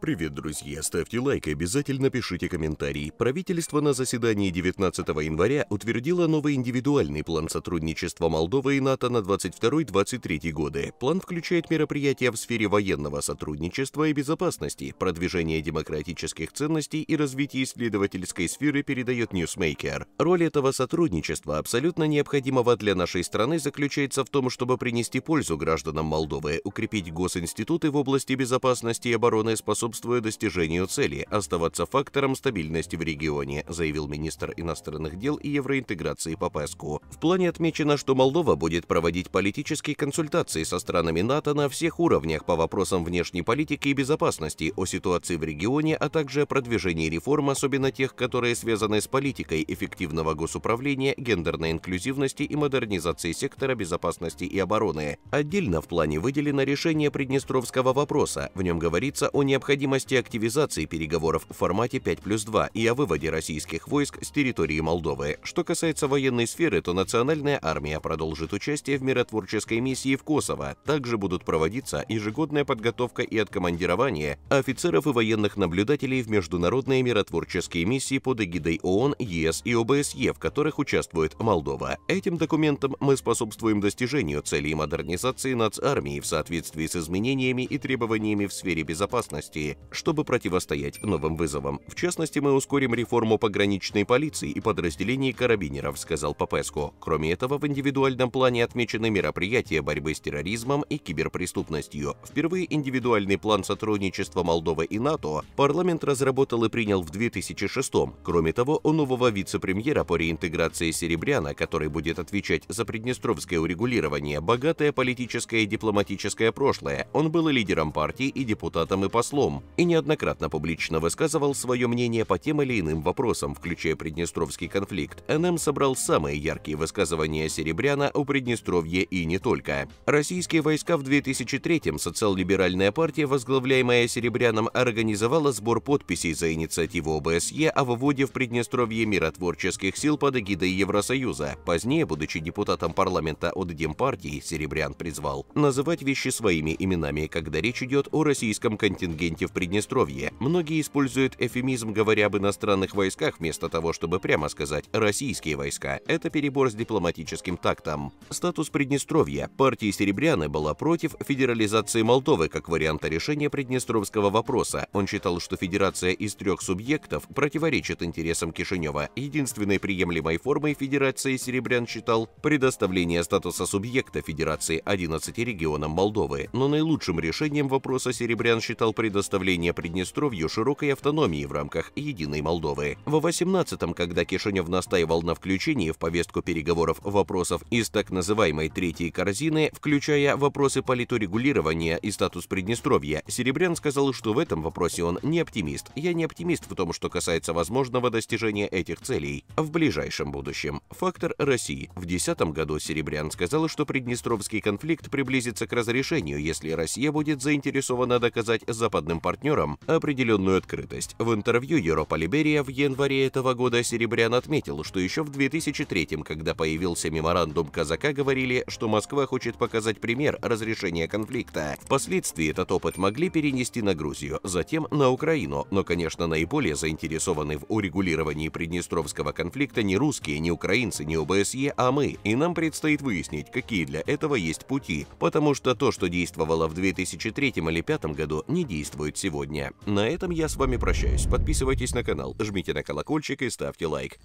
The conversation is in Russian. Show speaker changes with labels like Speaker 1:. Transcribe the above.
Speaker 1: Привет, друзья! Ставьте лайк и обязательно пишите комментарии. Правительство на заседании 19 января утвердило новый индивидуальный план сотрудничества Молдовы и НАТО на 22-23 годы. План включает мероприятия в сфере военного сотрудничества и безопасности, продвижение демократических ценностей и развитие исследовательской сферы, передает Newsmaker. Роль этого сотрудничества, абсолютно необходимого для нашей страны, заключается в том, чтобы принести пользу гражданам Молдовы, укрепить госинституты в области безопасности и обороны способности способствуя достижению цели – оставаться фактором стабильности в регионе, заявил министр иностранных дел и евроинтеграции Попеску. В плане отмечено, что Молдова будет проводить политические консультации со странами НАТО на всех уровнях по вопросам внешней политики и безопасности, о ситуации в регионе, а также о продвижении реформ, особенно тех, которые связаны с политикой эффективного госуправления, гендерной инклюзивности и модернизации сектора безопасности и обороны. Отдельно в плане выделено решение Приднестровского вопроса. В нем говорится о необходимости необходимости активизации переговоров в формате 5 плюс 2 и о выводе российских войск с территории Молдовы. Что касается военной сферы, то национальная армия продолжит участие в миротворческой миссии в Косово. Также будут проводиться ежегодная подготовка и откомандирование офицеров и военных наблюдателей в международные миротворческие миссии под эгидой ООН, ЕС и ОБСЕ, в которых участвует Молдова. Этим документом мы способствуем достижению целей модернизации нацармии в соответствии с изменениями и требованиями в сфере безопасности России, чтобы противостоять новым вызовам. В частности, мы ускорим реформу пограничной полиции и подразделений карабинеров, сказал Попеску. Кроме этого, в индивидуальном плане отмечены мероприятия борьбы с терроризмом и киберпреступностью. Впервые индивидуальный план сотрудничества Молдовы и НАТО парламент разработал и принял в 2006 -м. Кроме того, у нового вице-премьера по реинтеграции Серебряна, который будет отвечать за приднестровское урегулирование, богатое политическое и дипломатическое прошлое. Он был и лидером партии, и депутатом, и послом и неоднократно публично высказывал свое мнение по тем или иным вопросам, включая Приднестровский конфликт. НМ собрал самые яркие высказывания Серебряна о Приднестровье и не только. Российские войска в 2003-м социал-либеральная партия, возглавляемая Серебряном, организовала сбор подписей за инициативу ОБСЕ о выводе в Приднестровье миротворческих сил под эгидой Евросоюза. Позднее, будучи депутатом парламента от Демпартии, Серебрян призвал называть вещи своими именами, когда речь идет о российском контингенте в Приднестровье. Многие используют эфемизм, говоря об иностранных войсках, вместо того, чтобы прямо сказать «российские войска». Это перебор с дипломатическим тактом. Статус Приднестровья. Партия Серебряны была против федерализации Молдовы как варианта решения приднестровского вопроса. Он считал, что федерация из трех субъектов противоречит интересам Кишинева. Единственной приемлемой формой федерации Серебрян считал предоставление статуса субъекта федерации 11 регионам Молдовы. Но наилучшим решением вопроса Серебрян считал предоставление предоставления Приднестровью широкой автономии в рамках «Единой Молдовы». В 18-м, когда Кишинев настаивал на включении в повестку переговоров вопросов из так называемой «третьей корзины», включая вопросы политурегулирования и статус Приднестровья, Серебрян сказал, что в этом вопросе он не оптимист. «Я не оптимист в том, что касается возможного достижения этих целей в ближайшем будущем». Фактор России. В 2010 году Серебрян сказал, что Приднестровский конфликт приблизится к разрешению, если Россия будет заинтересована доказать западным партнерам определенную открытость. В интервью Европа Либерия в январе этого года Серебрян отметил, что еще в 2003 когда появился меморандум казака, говорили, что Москва хочет показать пример разрешения конфликта. Впоследствии этот опыт могли перенести на Грузию, затем на Украину, но, конечно, наиболее заинтересованы в урегулировании Приднестровского конфликта не русские, не украинцы, не ОБСЕ, а мы, и нам предстоит выяснить, какие для этого есть пути, потому что то, что действовало в 2003 или 2005 году, не действует делать сегодня. На этом я с вами прощаюсь. Подписывайтесь на канал, жмите на колокольчик и ставьте лайк.